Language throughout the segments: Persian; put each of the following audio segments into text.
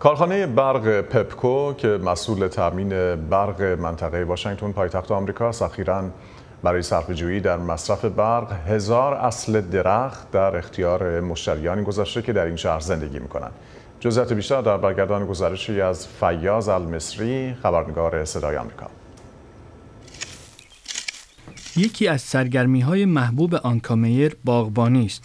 کارخانه برق پپکو که مسئول تامین برق منطقه واشنگتن پایتخت آمریکا اخیرا برای صرفه‌جویی در مصرف برق هزار اصل درخت در اختیار مشتریانی گذاشته که در این شهر زندگی می‌کنند. جزئیات بیشتر در برگردان گزارشی از فیاض المصری خبرنگار صدای آمریکا. یکی از سرگرمی های محبوب آنکامیر باغبانی است.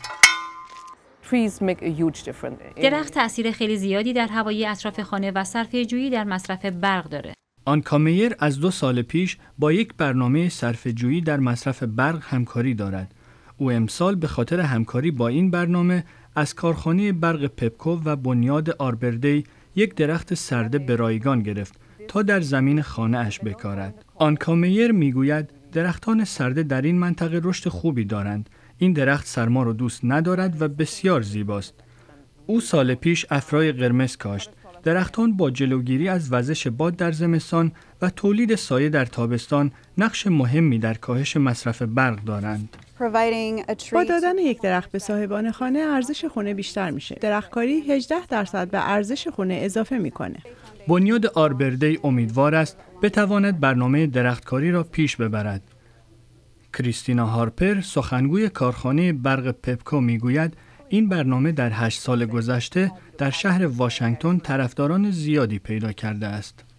درخت تاثیر خیلی زیادی در هوایی اطراف خانه و صرفه جویی در مصرف برق داره. آن کامیر از دو سال پیش با یک برنامه صرف جویی در مصرف برق همکاری دارد. او امسال به خاطر همکاری با این برنامه از کارخانه برق پپکو و بنیاد آربردی یک درخت سرده به رایگان گرفت تا در زمین خانه اش بکارد. آن کامیر میگوید درختان سرده در این منطقه رشد خوبی دارند این درخت سرما رو دوست ندارد و بسیار زیباست. او سال پیش افرای قرمز کاشت. درختان با جلوگیری از وزش باد در زمستان و تولید سایه در تابستان نقش مهمی در کاهش مصرف برق دارند. با دادن یک درخت به صاحبان خانه ارزش خونه بیشتر میشه. درختکاری 18 درصد به ارزش خونه اضافه میکنه. بنیاد آربردی امیدوار است بتواند برنامه درختکاری را پیش ببرد. کریستینا هارپر سخنگوی کارخانه برق پپکو میگوید این برنامه در هشت سال گذشته در شهر واشنگتن طرفداران زیادی پیدا کرده است.